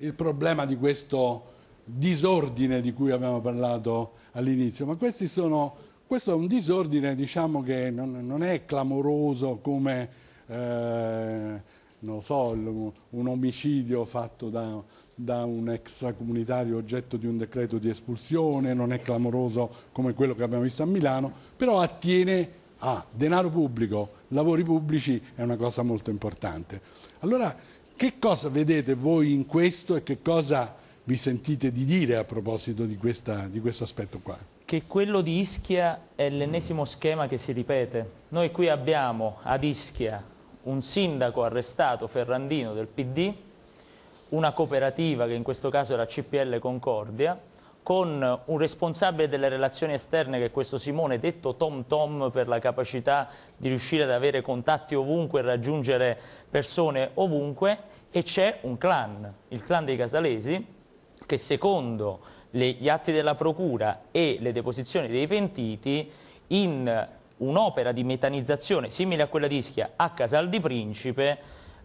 il problema di questo disordine di cui abbiamo parlato all'inizio, ma questi sono, questo è un disordine diciamo, che non, non, è clamoroso come eh, so, un, un omicidio fatto da, da un extracomunitario oggetto di un decreto di espulsione, non è clamoroso come quello che abbiamo visto a Milano, però attiene a denaro pubblico, lavori pubblici, è una cosa molto importante. Allora, che cosa vedete voi in questo e che cosa vi sentite di dire a proposito di, questa, di questo aspetto qua? Che quello di Ischia è l'ennesimo schema che si ripete. Noi qui abbiamo ad Ischia un sindaco arrestato, Ferrandino del PD, una cooperativa che in questo caso era CPL Concordia, con un responsabile delle relazioni esterne che è questo Simone, detto Tom Tom per la capacità di riuscire ad avere contatti ovunque e raggiungere persone ovunque e c'è un clan, il clan dei Casalesi, che secondo gli atti della procura e le deposizioni dei pentiti in un'opera di metanizzazione simile a quella di Ischia a Casal di Principe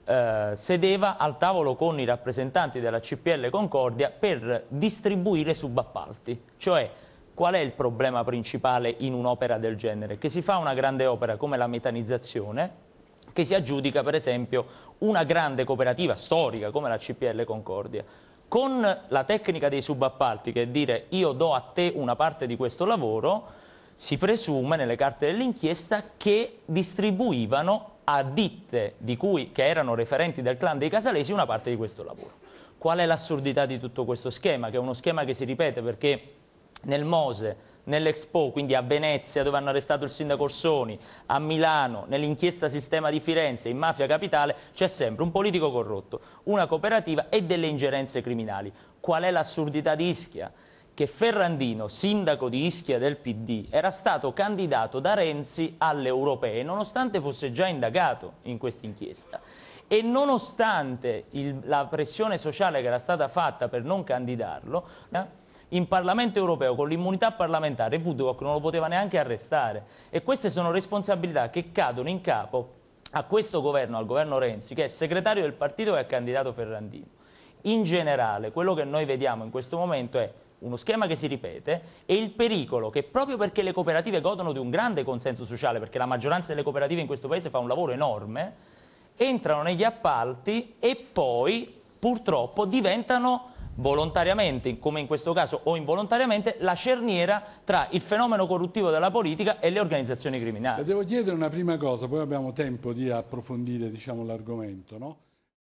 eh, sedeva al tavolo con i rappresentanti della CPL Concordia per distribuire subappalti, cioè qual è il problema principale in un'opera del genere? Che si fa una grande opera come la metanizzazione, che si aggiudica per esempio una grande cooperativa storica come la CPL Concordia. Con la tecnica dei subappalti, che è dire io do a te una parte di questo lavoro, si presume nelle carte dell'inchiesta che distribuivano a ditte cui, che erano referenti del clan dei Casalesi una parte di questo lavoro. Qual è l'assurdità di tutto questo schema? Che è uno schema che si ripete perché nel Mose, nell'Expo, quindi a Venezia dove hanno arrestato il sindaco Orsoni, a Milano, nell'inchiesta sistema di Firenze, in mafia capitale, c'è sempre un politico corrotto, una cooperativa e delle ingerenze criminali. Qual è l'assurdità di Ischia? che Ferrandino, sindaco di Ischia del PD, era stato candidato da Renzi alle europee, nonostante fosse già indagato in questa inchiesta. E nonostante il, la pressione sociale che era stata fatta per non candidarlo, eh, in Parlamento europeo con l'immunità parlamentare Woodcock non lo poteva neanche arrestare. E queste sono responsabilità che cadono in capo a questo governo, al governo Renzi, che è segretario del partito che ha candidato Ferrandino. In generale, quello che noi vediamo in questo momento è uno schema che si ripete e il pericolo che proprio perché le cooperative godono di un grande consenso sociale, perché la maggioranza delle cooperative in questo paese fa un lavoro enorme, entrano negli appalti e poi purtroppo diventano volontariamente, come in questo caso o involontariamente, la cerniera tra il fenomeno corruttivo della politica e le organizzazioni criminali. Le Devo chiedere una prima cosa, poi abbiamo tempo di approfondire diciamo, l'argomento. No?